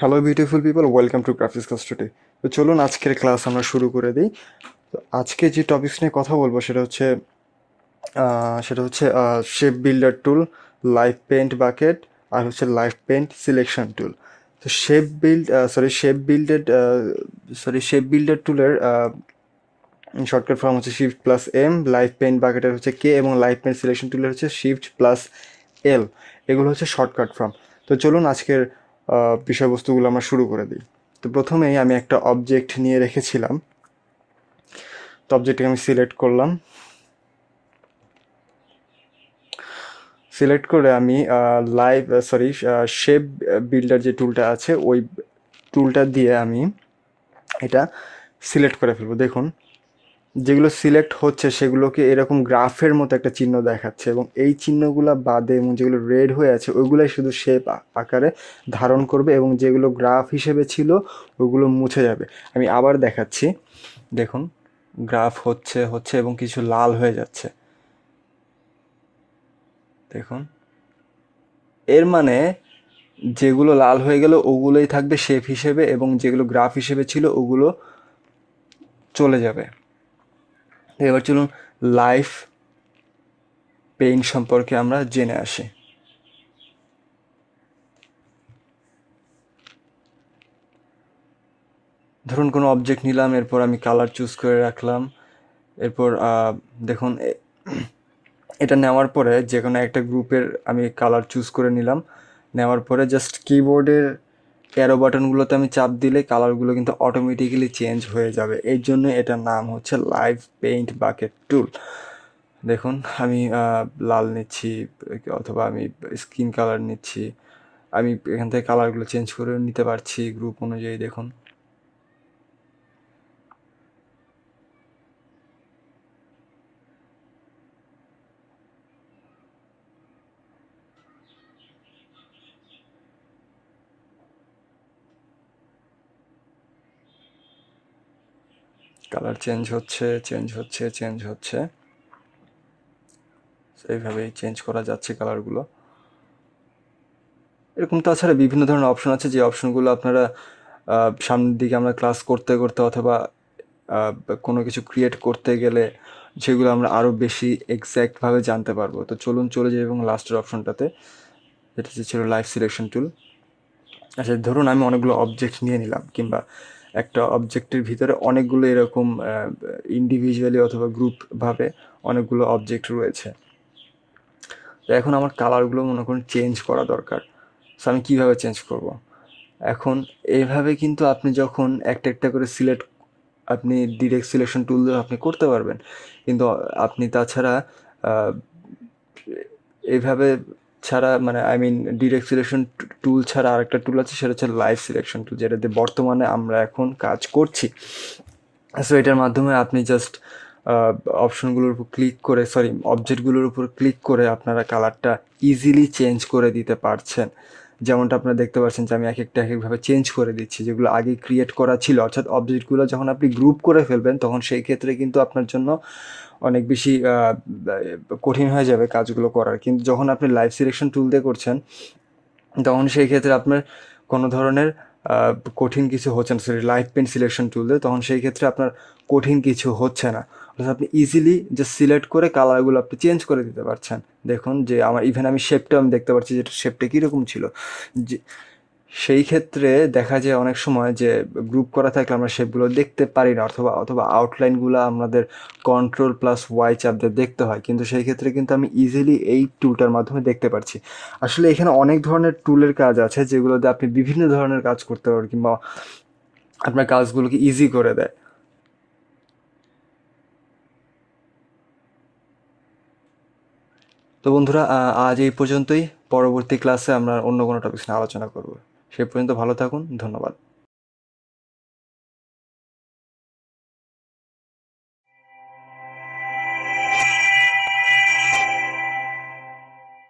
Hello beautiful people welcome to graphics class today তো চলুন আজকের ক্লাস আমরা শুরু করে দিই তো আজকে যে টপিকস নিয়ে কথা বলবো সেটা হচ্ছে সেটা হচ্ছে shape builder tool live paint bucket আর হচ্ছে লাইফ পেন্ট সিলেকশন টুল তো shape build sorry shape builded sorry shape builder টুলের শর্টকাট ফর্ম হচ্ছে shift plus M live paint বাকেটের হচ্ছে কে এবং লাইফ পেন্ট সিলেকশন টুলের হচ্ছে শিফট প্লাস এল এগুলো হচ্ছে শর্টকাট ফর্ম তো চলুন আজকের বিষয়বস্তুগুলো আমরা শুরু করে দিই তো প্রথমেই আমি একটা অবজেক্ট নিয়ে রেখেছিলাম তো অবজেক্টকে আমি সিলেক্ট করলাম সিলেক্ট করে আমি লাইভ সরি শেপ বিল্ডার যে টুলটা আছে ওই টুলটা দিয়ে আমি এটা সিলেক্ট করে ফেলবো দেখুন যেগুলো সিলেক্ট হচ্ছে সেগুলোকে এরকম গ্রাফের মতো একটা চিহ্ন দেখাচ্ছে এবং এই চিহ্নগুলো বাদে এবং যেগুলো রেড হয়ে আছে ওইগুলোই শুধু শেপ আকারে ধারণ করবে এবং যেগুলো গ্রাফ হিসেবে ছিল ওগুলো মুছে যাবে আমি আবার দেখাচ্ছি দেখুন গ্রাফ হচ্ছে হচ্ছে এবং কিছু লাল হয়ে যাচ্ছে দেখুন এর মানে যেগুলো লাল হয়ে গেল ওগুলোই থাকবে শেপ হিসেবে এবং যেগুলো গ্রাফ হিসেবে ছিল ওগুলো চলে যাবে এবার চলুন লাইফ পেইন সম্পর্কে আমরা জেনে আসি ধরুন কোনো অবজেক্ট নিলাম এরপর আমি কালার চুজ করে রাখলাম এরপর দেখুন এটা নেওয়ার পরে যে কোনো একটা গ্রুপের আমি কালার চুজ করে নিলাম নেওয়ার পরে জাস্ট কিবোর্ডের ক্যারো বাটনগুলোতে আমি চাপ দিলে কালারগুলো কিন্তু অটোমেটিক্যালি চেঞ্জ হয়ে যাবে এর জন্য এটার নাম হচ্ছে লাইভ পেইন্ট বাকেট টুল দেখুন আমি লাল নিচ্ছি অথবা আমি স্কিন কালার নিচ্ছি আমি এখান থেকে কালারগুলো চেঞ্জ করে নিতে পারছি গ্রুপ অনুযায়ী দেখুন কালার চেঞ্জ হচ্ছে চেঞ্জ হচ্ছে চেঞ্জ হচ্ছে এইভাবেই চেঞ্জ করা যাচ্ছে কালারগুলো এরকম তাছাড়া বিভিন্ন ধরনের অপশন আছে যে অপশনগুলো আপনারা সামনের দিকে আমরা ক্লাস করতে করতে অথবা কোনো কিছু ক্রিয়েট করতে গেলে সেগুলো আমরা আরও বেশি এক্স্যাক্টভাবে জানতে পারবো তো চলুন চলে যাই এবং লাস্টের অপশনটাতে এটা যে ছিল লাইভ সিলেকশন টুল আচ্ছা ধরুন আমি অনেকগুলো অবজেক্ট নিয়ে নিলাম কিংবা একটা অবজেক্টের ভিতরে অনেকগুলো এরকম ইন্ডিভিজুয়ালি অথবা গ্রুপভাবে অনেকগুলো অবজেক্ট রয়েছে তো এখন আমার কালারগুলো মনে করুন চেঞ্জ করা দরকার সো আমি কীভাবে চেঞ্জ করব। এখন এভাবে কিন্তু আপনি যখন একটা একটা করে সিলেক্ট আপনি ডিরেক্ট সিলেকশন টুল দিয়ে আপনি করতে পারবেন কিন্তু আপনি তাছাড়া এভাবে ছাড়া মানে I mean direct selection tool ছাড়া আরেকটা টুল আছে সেটা হচ্ছে লাইভ সিলেকশন টুল যেটাতে বর্তমানে আমরা এখন কাজ করছি সো এটার মাধ্যমে আপনি জাস্ট অপশনগুলোর উপর ক্লিক করে সরি অবজেক্টগুলোর উপর ক্লিক করে আপনারা কালারটা ইজিলি চেঞ্জ করে দিতে পারছেন যেমনটা আপনারা দেখতে পাচ্ছেন যে আমি এক একটা এক একভাবে চেঞ্জ করে দিচ্ছি যেগুলো আগে ক্রিয়েট করা ছিল অর্থাৎ অবজেক্টগুলো যখন আপনি গ্রুপ করে ফেলবেন তখন সেই ক্ষেত্রে কিন্তু আপনার জন্য অনেক বেশি কঠিন হয়ে যাবে কাজগুলো করার কিন্তু যখন আপনি লাইভ সিলেকশন টুল দিয়ে করছেন তখন সেই ক্ষেত্রে আপনার কোনো ধরনের কঠিন কিছু হচ্ছে না sorry live paint selection tool দিয়ে তখন সেই ক্ষেত্রে আপনার কঠিন কিছু হচ্ছে না প্লাস আপনি ইজিলি যে সিলেক্ট করে কালারগুলো আপনি চেঞ্জ করে দিতে পারছেন দেখুন যে আমার ইভেন আমি শেপটা আমি দেখতে পাচ্ছি যে শেপটা কীরকম ছিল যে সেই ক্ষেত্রে দেখা যায় অনেক সময় যে গ্রুপ করা থাকলে আমরা শেপগুলো দেখতে পারি না অথবা অথবা আউটলাইনগুলো আমাদের কন্ট্রোল প্লাস ওয়াই চাপ দিয়ে দেখতে হয় কিন্তু সেই ক্ষেত্রে কিন্তু আমি ইজিলি এই টুলটার মাধ্যমে দেখতে পারছি আসলে এখানে অনেক ধরনের টুলের কাজ আছে যেগুলোতে আপনি বিভিন্ন ধরনের কাজ করতে পারেন কিংবা আপনার কাজগুলোকে ইজি করে দেয় তো বন্ধুরা আজ এই পর্যন্তই পরবর্তী ক্লাসে আমরা অন্য কোনো টপিক নিয়ে আলোচনা করব সেই পর্যন্ত ভালো থাকুন ধন্যবাদ